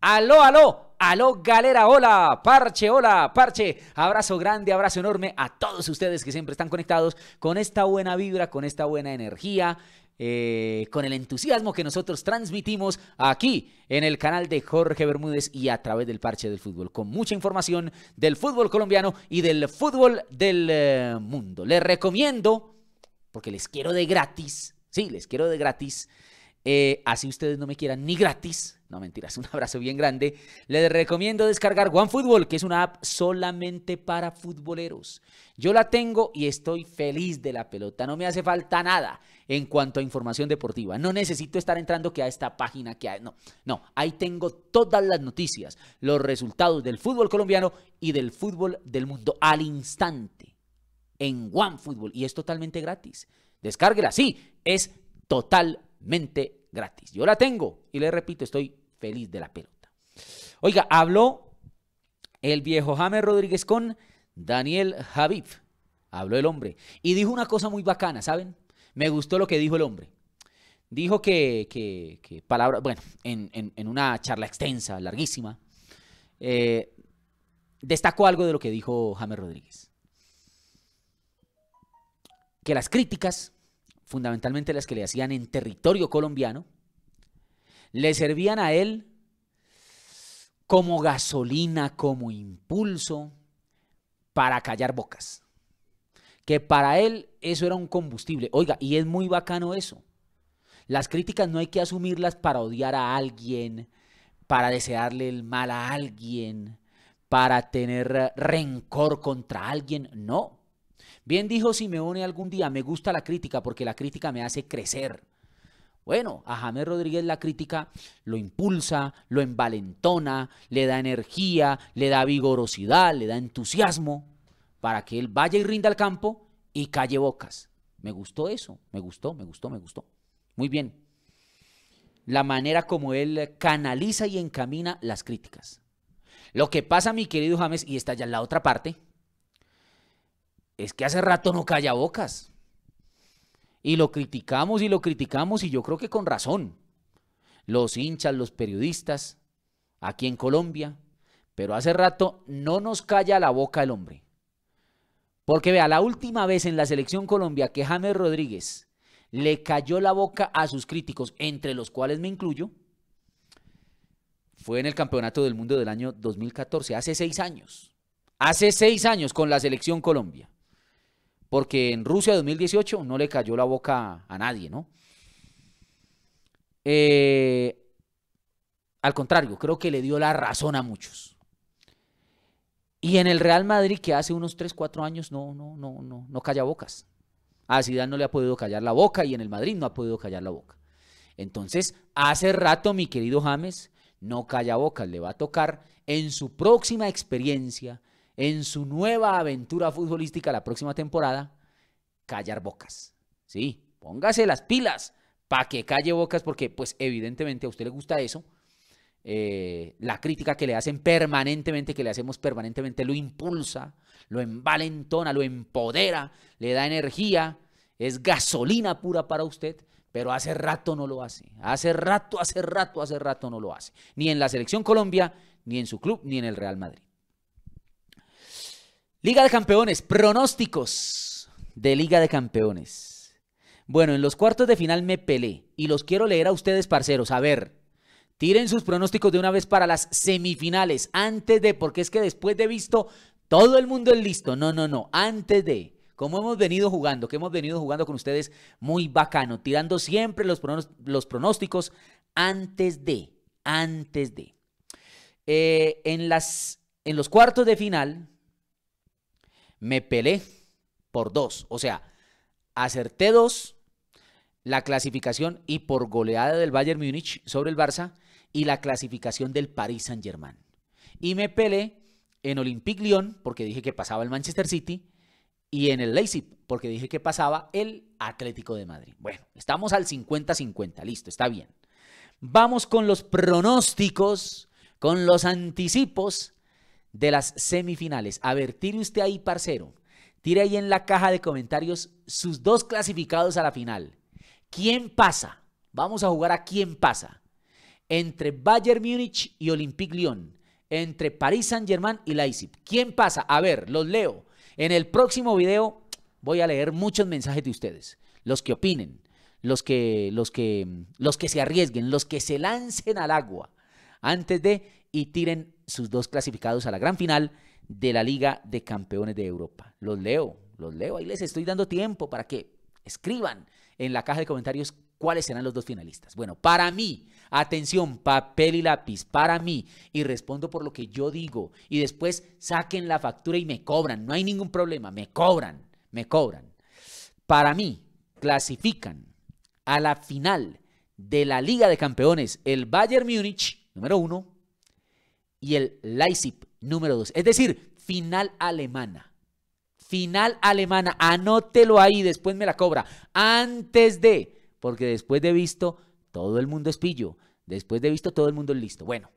Aló, aló, aló, galera, hola, parche, hola, parche. Abrazo grande, abrazo enorme a todos ustedes que siempre están conectados con esta buena vibra, con esta buena energía. Eh, con el entusiasmo que nosotros transmitimos aquí en el canal de Jorge Bermúdez y a través del Parche del Fútbol, con mucha información del fútbol colombiano y del fútbol del eh, mundo. Les recomiendo, porque les quiero de gratis, sí, les quiero de gratis, eh, así ustedes no me quieran ni gratis. No mentiras, un abrazo bien grande. Les recomiendo descargar OneFootball, que es una app solamente para futboleros. Yo la tengo y estoy feliz de la pelota. No me hace falta nada en cuanto a información deportiva. No necesito estar entrando que a esta página, que hay. No, no. Ahí tengo todas las noticias, los resultados del fútbol colombiano y del fútbol del mundo al instante en OneFootball. Y es totalmente gratis. Descárguela, sí. Es totalmente gratis gratis. Yo la tengo y le repito, estoy feliz de la pelota. Oiga, habló el viejo James Rodríguez con Daniel Javif. Habló el hombre y dijo una cosa muy bacana, ¿saben? Me gustó lo que dijo el hombre. Dijo que, palabra, bueno, en, una charla extensa, larguísima, eh, destacó algo de lo que dijo James Rodríguez. Que las críticas fundamentalmente las que le hacían en territorio colombiano, le servían a él como gasolina, como impulso para callar bocas. Que para él eso era un combustible. Oiga, y es muy bacano eso. Las críticas no hay que asumirlas para odiar a alguien, para desearle el mal a alguien, para tener rencor contra alguien. No, Bien dijo Simeone algún día, me gusta la crítica porque la crítica me hace crecer. Bueno, a James Rodríguez la crítica lo impulsa, lo envalentona, le da energía, le da vigorosidad, le da entusiasmo para que él vaya y rinda al campo y calle bocas. Me gustó eso, me gustó, me gustó, me gustó. Muy bien. La manera como él canaliza y encamina las críticas. Lo que pasa, mi querido James, y está ya es la otra parte, es que hace rato no calla bocas. Y lo criticamos y lo criticamos y yo creo que con razón. Los hinchas, los periodistas, aquí en Colombia. Pero hace rato no nos calla la boca el hombre. Porque vea, la última vez en la selección Colombia que James Rodríguez le cayó la boca a sus críticos, entre los cuales me incluyo, fue en el Campeonato del Mundo del año 2014, hace seis años. Hace seis años con la selección Colombia porque en Rusia 2018 no le cayó la boca a nadie, ¿no? Eh, al contrario, creo que le dio la razón a muchos. Y en el Real Madrid, que hace unos 3, 4 años no, no, no, no, no calla bocas. A Zidane no le ha podido callar la boca y en el Madrid no ha podido callar la boca. Entonces, hace rato, mi querido James, no calla bocas, le va a tocar en su próxima experiencia en su nueva aventura futbolística la próxima temporada, callar bocas. Sí, póngase las pilas para que calle bocas porque pues evidentemente a usted le gusta eso. Eh, la crítica que le hacen permanentemente, que le hacemos permanentemente, lo impulsa, lo envalentona, lo empodera, le da energía, es gasolina pura para usted, pero hace rato no lo hace. Hace rato, hace rato, hace rato no lo hace. Ni en la selección Colombia, ni en su club, ni en el Real Madrid. Liga de Campeones, pronósticos de Liga de Campeones. Bueno, en los cuartos de final me pelé y los quiero leer a ustedes, parceros. A ver, tiren sus pronósticos de una vez para las semifinales, antes de, porque es que después de visto, todo el mundo es listo. No, no, no, antes de. Como hemos venido jugando, que hemos venido jugando con ustedes muy bacano, tirando siempre los, pronósticos antes de, antes de. Eh, en, las, en los cuartos de final, me pelé por dos. O sea, acerté dos, la clasificación y por goleada del Bayern Múnich sobre el Barça y la clasificación del Paris Saint-Germain. Y me pelé en Olympique Lyon porque dije que pasaba el Manchester City y en el Leipzig porque dije que pasaba el Atlético de Madrid. Bueno, estamos al 50-50, listo, está bien. Vamos con los pronósticos, con los anticipos de las semifinales. A ver, tire usted ahí, parcero. Tire ahí en la caja de comentarios sus dos clasificados a la final. ¿Quién pasa? Vamos a jugar a quién pasa. Entre Bayern Múnich y Olympique Lyon. Entre Paris Saint-Germain y Leipzig. ¿Quién pasa? A ver, los leo. En el próximo video voy a leer muchos mensajes de ustedes. Los que opinen, los que, los que, los que se arriesguen, los que se lancen al agua antes de y tiren sus dos clasificados a la gran final de la Liga de Campeones de Europa. Los leo, los leo, ahí les estoy dando tiempo para que escriban en la caja de comentarios cuáles serán los dos finalistas. Bueno, para mí, atención, papel y lápiz, para mí, y respondo por lo que yo digo, y después saquen la factura y me cobran, no hay ningún problema, me cobran, me cobran. Para mí, clasifican a la final de la Liga de Campeones el Bayern Múnich, número uno, y el Leipzig número 2. Es decir, final alemana. Final alemana. Anótelo ahí, después me la cobra. Antes de, porque después de visto, todo el mundo es pillo. Después de visto, todo el mundo es listo. Bueno,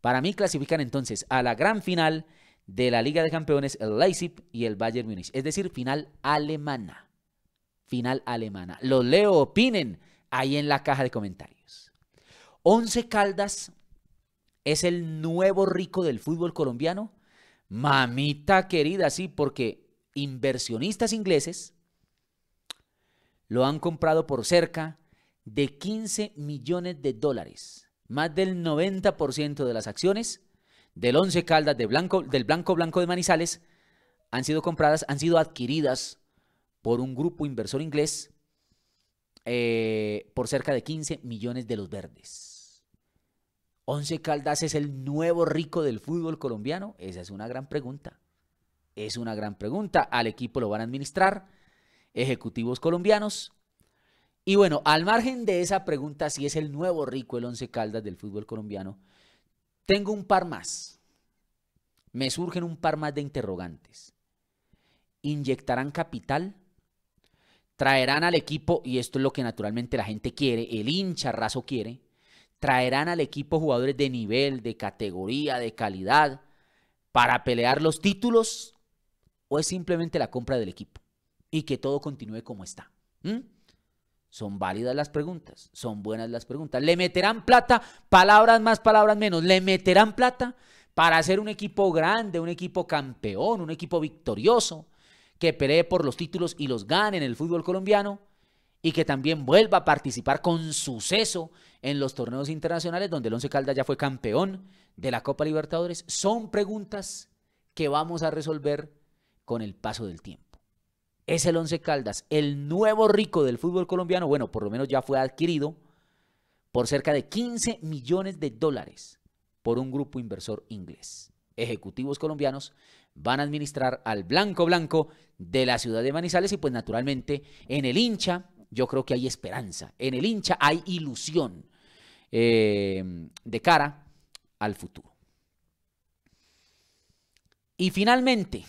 para mí clasifican entonces a la gran final de la Liga de Campeones el Leipzig y el Bayern Múnich. Es decir, final alemana. Final alemana. lo leo, opinen ahí en la caja de comentarios. Once Caldas es el nuevo rico del fútbol colombiano? Mamita querida, sí, porque inversionistas ingleses lo han comprado por cerca de 15 millones de dólares, más del 90% de las acciones del Once Caldas de Blanco, del Blanco Blanco de Manizales han sido compradas, han sido adquiridas por un grupo inversor inglés eh, por cerca de 15 millones de los verdes. ¿Once Caldas es el nuevo rico del fútbol colombiano? Esa es una gran pregunta. Es una gran pregunta. Al equipo lo van a administrar ejecutivos colombianos. Y bueno, al margen de esa pregunta, si es el nuevo rico el Once Caldas del fútbol colombiano, tengo un par más. Me surgen un par más de interrogantes. ¿Inyectarán capital? ¿Traerán al equipo, y esto es lo que naturalmente la gente quiere, el hincha raso quiere, traerán al equipo jugadores de nivel, de categoría, de calidad para pelear los títulos o es simplemente la compra del equipo y que todo continúe como está. Son válidas las preguntas, son buenas las preguntas. ¿Le meterán plata? Palabras más, palabras menos. ¿Le meterán plata para hacer un equipo grande, un equipo campeón, un equipo victorioso que pelee por los títulos y los gane en el fútbol colombiano? y que también vuelva a participar con suceso en los torneos internacionales donde el Once Caldas ya fue campeón de la Copa Libertadores, son preguntas que vamos a resolver con el paso del tiempo. ¿Es el Once Caldas el nuevo rico del fútbol colombiano? Bueno, por lo menos ya fue adquirido por cerca de 15 millones de dólares por un grupo inversor inglés. Ejecutivos colombianos van a administrar al blanco blanco de la ciudad de Manizales y pues naturalmente en el hincha yo creo que hay esperanza. En el hincha hay ilusión eh, de cara al futuro. Y finalmente,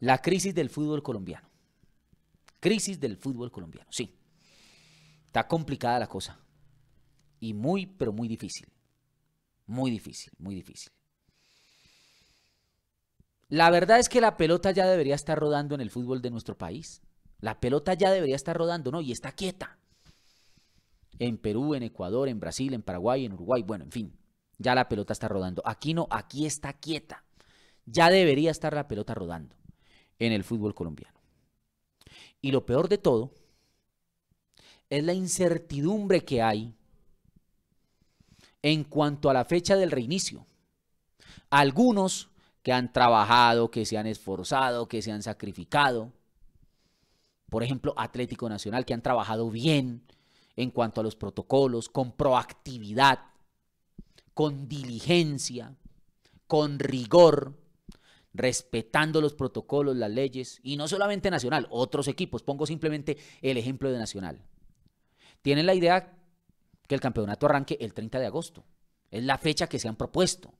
la crisis del fútbol colombiano. Crisis del fútbol colombiano, sí. Está complicada la cosa. Y muy, pero muy difícil. Muy difícil, muy difícil. La verdad es que la pelota ya debería estar rodando en el fútbol de nuestro país. La pelota ya debería estar rodando, ¿no? Y está quieta. En Perú, en Ecuador, en Brasil, en Paraguay, en Uruguay, bueno, en fin, ya la pelota está rodando. Aquí no, aquí está quieta. Ya debería estar la pelota rodando en el fútbol colombiano. Y lo peor de todo es la incertidumbre que hay en cuanto a la fecha del reinicio. Algunos que han trabajado, que se han esforzado, que se han sacrificado, por ejemplo, Atlético Nacional, que han trabajado bien en cuanto a los protocolos, con proactividad, con diligencia, con rigor, respetando los protocolos, las leyes, y no solamente Nacional, otros equipos. Pongo simplemente el ejemplo de Nacional. Tienen la idea que el campeonato arranque el 30 de agosto. Es la fecha que se han propuesto,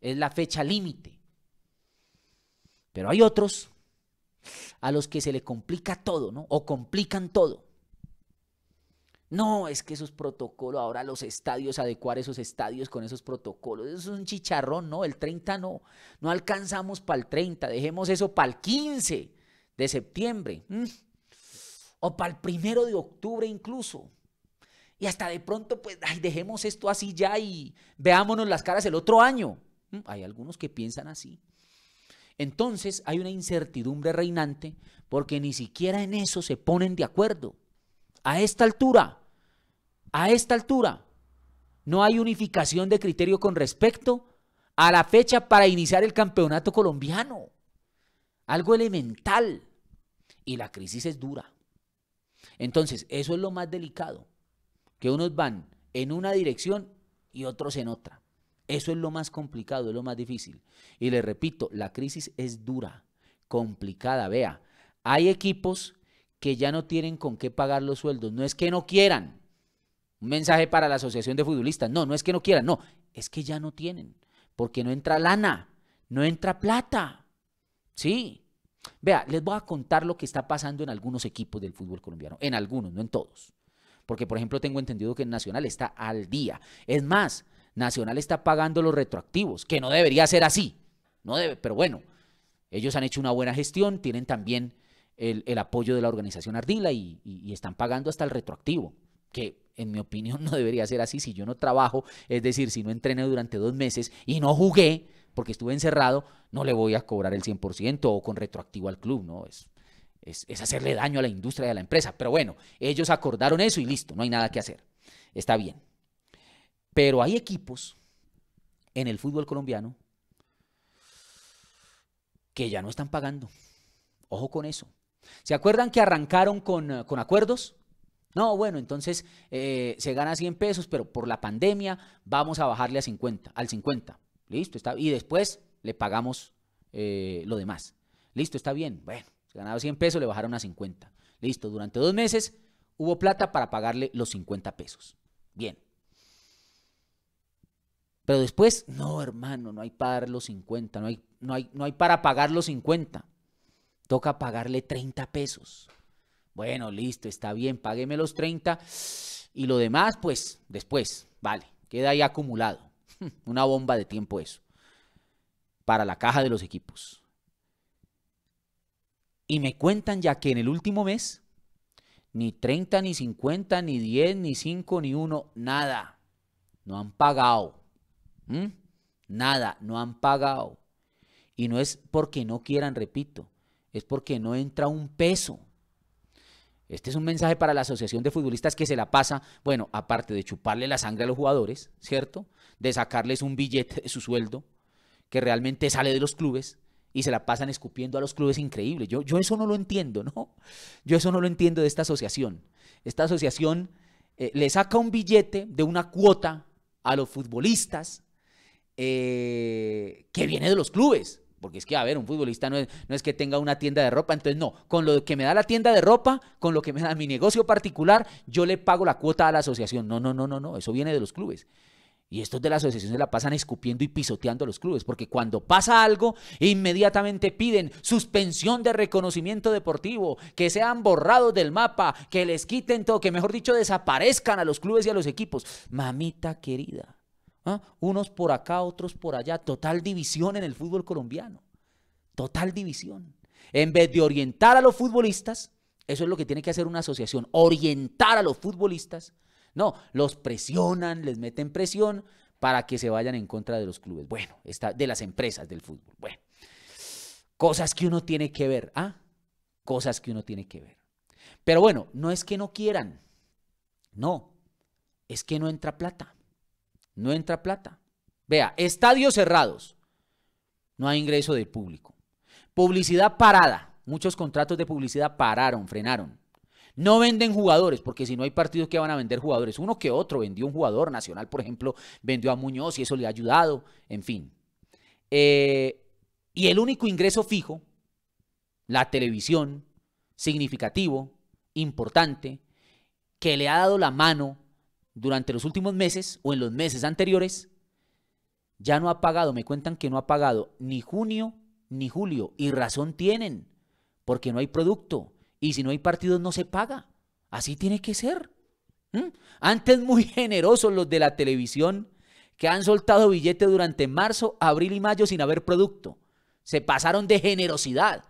es la fecha límite. Pero hay otros a los que se le complica todo, ¿no? O complican todo. No, es que esos protocolos, ahora los estadios, adecuar esos estadios con esos protocolos, eso es un chicharrón, ¿no? El 30 no, no alcanzamos para el 30, dejemos eso para el 15 de septiembre o para el primero de octubre incluso. Y hasta de pronto, pues, dejemos esto así ya y veámonos las caras el otro año. Hay algunos que piensan así. Entonces hay una incertidumbre reinante porque ni siquiera en eso se ponen de acuerdo. A esta altura, a esta altura, no hay unificación de criterio con respecto a la fecha para iniciar el campeonato colombiano. Algo elemental. Y la crisis es dura. Entonces, eso es lo más delicado, que unos van en una dirección y otros en otra. Eso es lo más complicado, es lo más difícil. Y le repito, la crisis es dura, complicada. Vea, hay equipos que ya no tienen con qué pagar los sueldos. No es que no quieran. Un mensaje para la Asociación de Futbolistas. No, no es que no quieran, no. Es que ya no tienen. Porque no entra lana, no entra plata. Sí. Vea, les voy a contar lo que está pasando en algunos equipos del fútbol colombiano. En algunos, no en todos. Porque, por ejemplo, tengo entendido que Nacional está al día. Es más, Nacional está pagando los retroactivos, que no debería ser así, no debe, pero bueno, ellos han hecho una buena gestión, tienen también el, apoyo de la organización Ardila y, están pagando hasta el retroactivo, que en mi opinión no debería ser así si yo no trabajo, es decir, si no entrené durante dos meses y no jugué porque estuve encerrado, no le voy a cobrar el 100% o con retroactivo al club, ¿no? es, es, hacerle daño a la industria y a la empresa. Pero bueno, ellos acordaron eso y listo, no hay nada que hacer. Está bien. Pero hay equipos en el fútbol colombiano que ya no están pagando. Ojo con eso. ¿Se acuerdan que arrancaron con, eh, acuerdos? No, bueno, entonces eh, se gana 100 pesos, pero por la pandemia vamos a bajarle a 50, al 50. Listo, está. Y después le pagamos eh, lo demás. Listo, está bien. Bueno, se ganaba 100 pesos, le bajaron a 50. Listo, durante dos meses hubo plata para pagarle los 50 pesos. Bien. Pero después, no, hermano, no hay para dar los 50, no hay, no hay, no hay para pagar los 50. Toca pagarle 30 pesos. Bueno, listo, está bien, págueme los 30 y lo demás, pues después, vale, queda ahí acumulado. Una bomba de tiempo eso. Para la caja de los equipos. Y me cuentan ya que en el último mes, ni 30, ni 50, ni 10, ni 5, ni 1, nada. No han pagado. ¿Mm? Nada, no han pagado. Y no es porque no quieran, repito, es porque no entra un peso. Este es un mensaje para la Asociación de Futbolistas que se la pasa, bueno, aparte de chuparle la sangre a los jugadores, ¿cierto? De sacarles un billete de su sueldo, que realmente sale de los clubes, y se la pasan escupiendo a los clubes increíbles. Yo, yo eso no lo entiendo, ¿no? Yo eso no lo entiendo de esta asociación. Esta asociación eh, le saca un billete de una cuota a los futbolistas eh, que viene de los clubes. Porque es que, a ver, un futbolista no es, no es que tenga una tienda de ropa, entonces no, con lo que me da la tienda de ropa, con lo que me da mi negocio particular, yo le pago la cuota a la asociación. No, no, no, no, no, eso viene de los clubes. Y estos de la asociación se la pasan escupiendo y pisoteando a los clubes, porque cuando pasa algo, inmediatamente piden suspensión de reconocimiento deportivo, que sean borrados del mapa, que les quiten todo, que mejor dicho, desaparezcan a los clubes y a los equipos. Mamita querida, ¿Ah? Unos por acá, otros por allá. Total división en el fútbol colombiano. Total división. En vez de orientar a los futbolistas, eso es lo que tiene que hacer una asociación, orientar a los futbolistas. No, los presionan, les meten presión para que se vayan en contra de los clubes. Bueno, está, de las empresas del fútbol. Bueno, cosas que uno tiene que ver, ¿ah? Cosas que uno tiene que ver. Pero bueno, no es que no quieran, no, es que no entra plata no entra plata. Vea, estadios cerrados, no hay ingreso de público. Publicidad parada, muchos contratos de publicidad pararon, frenaron. No venden jugadores, porque si no hay partidos que van a vender jugadores. Uno que otro vendió un jugador nacional, por ejemplo, vendió a Muñoz y eso le ha ayudado, en fin. Eh, y el único ingreso fijo, la televisión, significativo, importante, que le ha dado la mano durante los últimos meses o en los meses anteriores, ya no ha pagado, me cuentan que no ha pagado ni junio ni julio. Y razón tienen, porque no hay producto. Y si no hay partidos no se paga. Así tiene que ser. Antes muy generosos los de la televisión que han soltado billetes durante marzo, abril y mayo sin haber producto. Se pasaron de generosidad.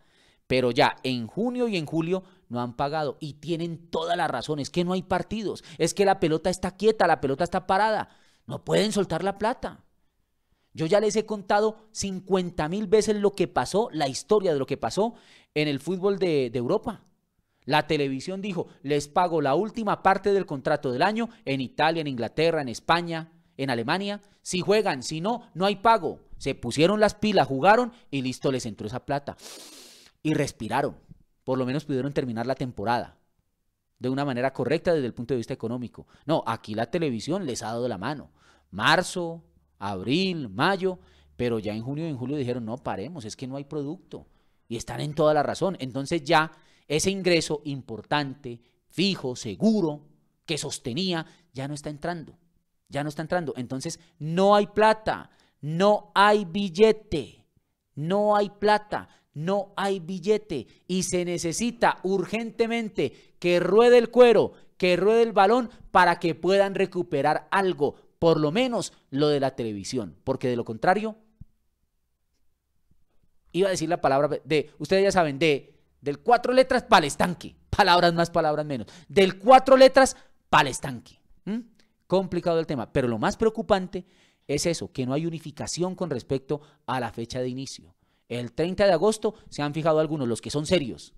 Pero ya en junio y en julio no han pagado y tienen toda la razón. Es que no hay partidos, es que la pelota está quieta, la pelota está parada. No pueden soltar la plata. Yo ya les he contado 50 mil veces lo que pasó, la historia de lo que pasó en el fútbol de, de Europa. La televisión dijo, les pago la última parte del contrato del año en Italia, en Inglaterra, en España, en Alemania. Si juegan, si no, no hay pago. Se pusieron las pilas, jugaron y listo, les entró esa plata. Y respiraron por lo menos pudieron terminar la temporada de una manera correcta desde el punto de vista económico. No, aquí la televisión les ha dado la mano. Marzo, abril, mayo, pero ya en junio y en julio dijeron, no, paremos, es que no hay producto. Y están en toda la razón. Entonces ya ese ingreso importante, fijo, seguro, que sostenía, ya no está entrando. Ya no está entrando. Entonces no hay plata, no hay billete, no hay plata, no hay billete y se necesita urgentemente que ruede el cuero, que ruede el balón para que puedan recuperar algo, por lo menos lo de la televisión, porque de lo contrario, iba a decir la palabra de, ustedes ya saben, de del cuatro letras para estanque, palabras más, palabras menos, del cuatro letras para estanque. Complicado el tema, pero lo más preocupante es eso, que no hay unificación con respecto a la fecha de inicio. El 30 de agosto se han fijado algunos, los que son serios.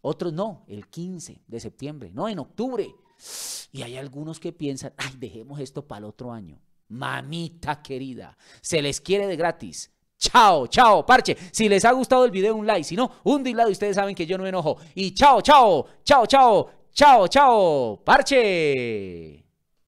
Otros no, el 15 de septiembre, no, en octubre. Y hay algunos que piensan, ay, dejemos esto para el otro año. Mamita querida, se les quiere de gratis. Chao, chao, parche. Si les ha gustado el video, un like. Si no, un y Ustedes saben que yo no me enojo. Y chao, chao, chao, chao, chao, chao, parche.